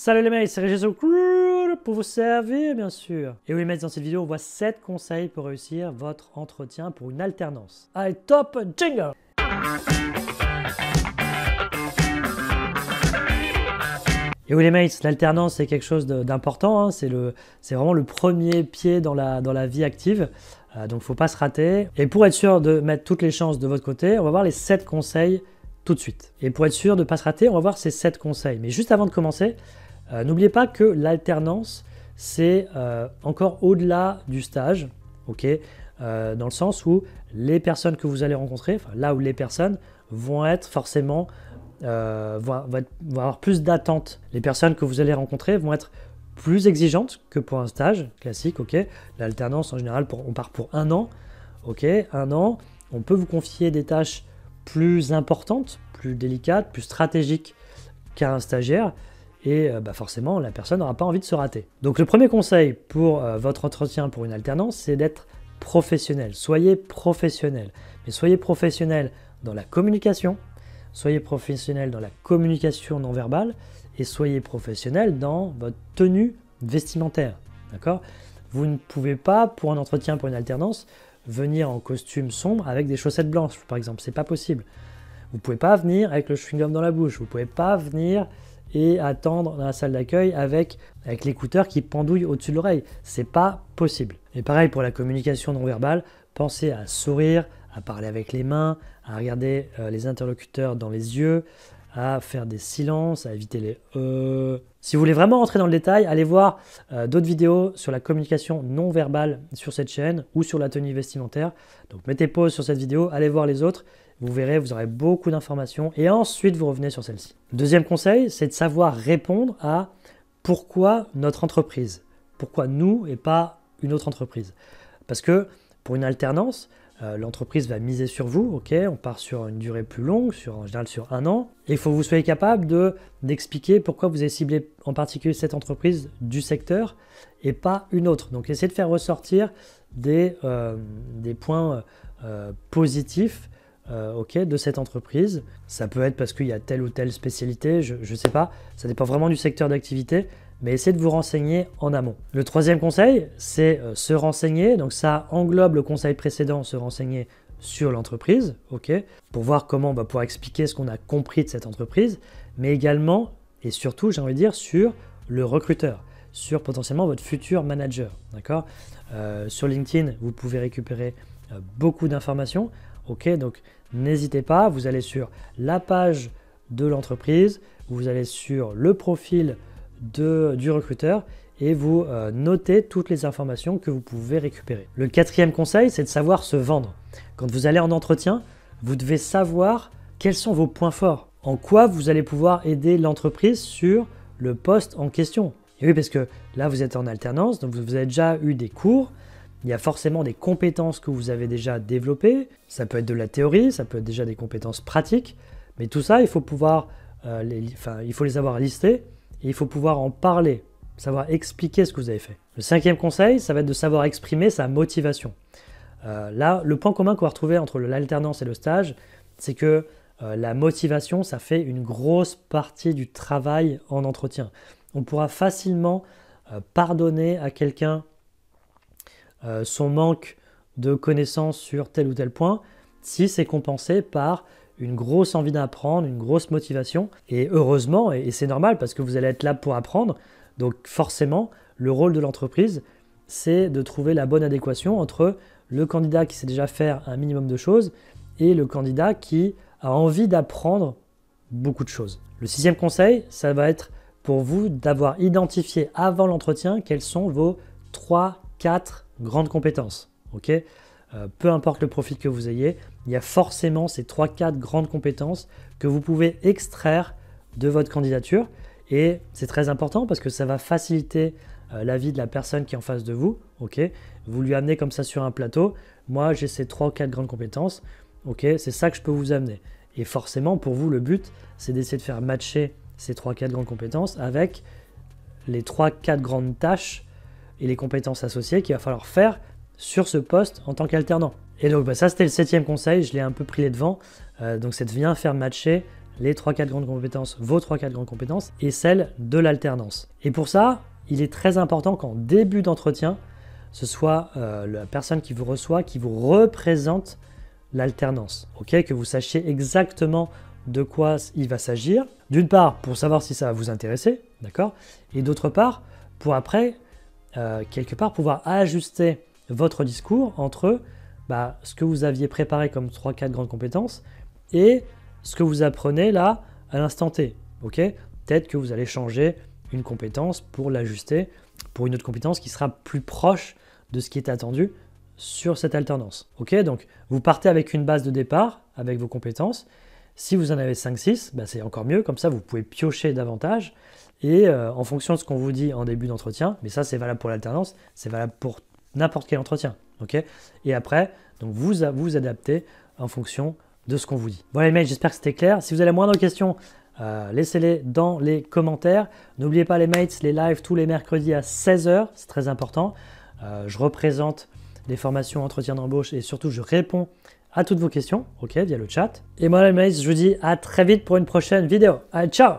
Salut les mecs, c'est Régis pour vous servir bien sûr. Et oui mecs, dans cette vidéo, on voit 7 conseils pour réussir votre entretien pour une alternance. Allez, top, jingle Et oui les mates, l'alternance c'est quelque chose d'important, hein. le, c'est vraiment le premier pied dans la, dans la vie active, il euh, donc faut pas se rater. Et pour être sûr de mettre toutes les chances de votre côté, on va voir les 7 conseils tout de suite. Et pour être sûr de ne pas se rater, on va voir ces 7 conseils. Mais juste avant de commencer, euh, n'oubliez pas que l'alternance, c'est euh, encore au-delà du stage, ok euh, Dans le sens où les personnes que vous allez rencontrer, là où les personnes vont être forcément, vont, avoir plus d'attentes. Les personnes que vous allez rencontrer vont être plus exigeantes que pour un stage classique, ok L'alternance en général, on part pour un an, ok Un an, on peut vous confier des tâches plus importantes, plus délicates, plus stratégiques qu'à un stagiaire et euh, bah, forcément la personne n'aura pas envie de se rater. Donc le premier conseil pour euh, votre entretien pour une alternance, c'est d'être professionnel. Soyez professionnel. Mais soyez professionnel dans la communication, soyez professionnel dans la communication non verbale et soyez professionnel dans votre tenue vestimentaire. D'accord Vous ne pouvez pas pour un entretien pour une alternance venir en costume sombre avec des chaussettes blanches par exemple, c'est pas possible. Vous pouvez pas venir avec le chewing-gum dans la bouche, vous pouvez pas venir et attendre dans la salle d'accueil avec, l'écouteur qui pendouille au-dessus de l'oreille. C'est pas possible. Et pareil pour la communication non verbale, pensez à sourire, à parler avec les mains, à regarder euh, les interlocuteurs dans les yeux, à faire des silences, à éviter les euh. Si vous voulez vraiment rentrer dans le détail, allez voir euh, d'autres vidéos sur la communication non verbale sur cette chaîne ou sur la tenue vestimentaire. Donc mettez pause sur cette vidéo, allez voir les autres. Vous verrez, vous aurez beaucoup d'informations et ensuite vous revenez sur celle-ci. Deuxième conseil, c'est de savoir répondre à pourquoi notre entreprise, pourquoi nous et pas une autre entreprise. Parce que pour une alternance, euh, l'entreprise va miser sur vous, ok, on part sur une durée plus longue, sur, en général sur un an, et il faut que vous soyez capable de, d'expliquer pourquoi vous avez ciblé en particulier cette entreprise du secteur et pas une autre. Donc essayez de faire ressortir des, euh, points euh, positifs euh, ok, de cette entreprise. Ça peut être parce qu'il y a telle ou telle spécialité, je ne sais pas. Ça dépend vraiment du secteur d'activité, mais essayez de vous renseigner en amont. Le troisième conseil, c'est euh, se renseigner. Donc ça englobe le conseil précédent, se renseigner sur l'entreprise, ok, pour voir comment on bah, va pouvoir expliquer ce qu'on a compris de cette entreprise, mais également et surtout, j'ai envie de dire, sur le recruteur sur potentiellement votre futur manager. D'accord euh, Sur LinkedIn, vous pouvez récupérer beaucoup d'informations. Ok, donc n'hésitez pas, vous allez sur la page de l'entreprise, vous allez sur le profil du recruteur et vous euh, notez toutes les informations que vous pouvez récupérer. Le quatrième conseil, c'est de savoir se vendre. Quand vous allez en entretien, vous devez savoir quels sont vos points forts, en quoi vous allez pouvoir aider l'entreprise sur le poste en question. Et oui, parce que là, vous êtes en alternance, donc vous avez déjà eu des cours, il y a forcément des compétences que vous avez déjà développées. Ça peut être de la théorie, ça peut être déjà des compétences pratiques. Mais tout ça, il faut pouvoir, euh, les, il faut les avoir listées et il faut pouvoir en parler, savoir expliquer ce que vous avez fait. Le cinquième conseil, ça va être de savoir exprimer sa motivation. Euh, là, le point commun qu'on va retrouver entre l'alternance et le stage, c'est que euh, la motivation, ça fait une grosse partie du travail en entretien. On pourra facilement pardonner à quelqu'un euh, son manque de connaissances sur tel ou tel point, si c'est compensé par une grosse envie d'apprendre, une grosse motivation. Et heureusement, et c'est normal parce que vous allez être là pour apprendre, donc forcément, le rôle de l'entreprise, c'est de trouver la bonne adéquation entre le candidat qui sait déjà faire un minimum de choses et le candidat qui a envie d'apprendre beaucoup de choses. Le sixième conseil, ça va être pour vous d'avoir identifié avant l'entretien quels sont vos 3, 4 grandes compétences, ok euh, peu importe le profit que vous ayez, il y a forcément ces 3-4 grandes compétences que vous pouvez extraire de votre candidature. Et c'est très important parce que ça va faciliter euh, la vie de la personne qui est en face de vous. ok vous lui amenez comme ça sur un plateau. Moi, j'ai ces 3-4 grandes compétences. ok c'est ça que je peux vous amener. Et forcément, pour vous, le but, c'est d'essayer de faire matcher ces 3-4 grandes compétences avec les 3-4 grandes tâches et les compétences associées qu'il va falloir faire sur ce poste en tant qu'alternant. Et donc bah, ça c'était le septième conseil, je l'ai un peu pris les devants, euh, donc c'est de bien faire matcher les 3-4 grandes compétences, vos trois quatre grandes compétences, et celles de l'alternance. Et pour ça, il est très important qu'en début d'entretien, ce soit euh, la personne qui vous reçoit, qui vous représente l'alternance. ok que vous sachiez exactement de quoi il va s'agir. D'une part, pour savoir si ça va vous intéresser, d'accord Et d'autre part, pour après euh, quelque part pouvoir ajuster votre discours entre bah, ce que vous aviez préparé comme 3-4 grandes compétences et ce que vous apprenez là à l'instant T. Peut-être que vous allez changer une compétence pour l'ajuster pour une autre compétence qui sera plus proche de ce qui est attendu sur cette alternance. Ok, donc vous partez avec une base de départ, avec vos compétences. Si vous en avez 5-6, bah c'est encore mieux, comme ça vous pouvez piocher davantage et euh, en fonction de ce qu'on vous dit en début d'entretien, mais ça c'est valable pour l'alternance, c'est valable pour n'importe quel entretien. ok et après, donc vous vous adaptez en fonction de ce qu'on vous dit. Voilà les mates, j'espère que c'était clair. Si vous avez moins de questions, euh, laissez-les dans les commentaires. N'oubliez pas les mates, les lives tous les mercredis à 16h, c'est très important. Euh, je représente les formations entretien d'embauche et surtout je réponds à toutes vos questions, ok, via le chat. Et moi les mates, je vous dis à très vite pour une prochaine vidéo. Allez, ciao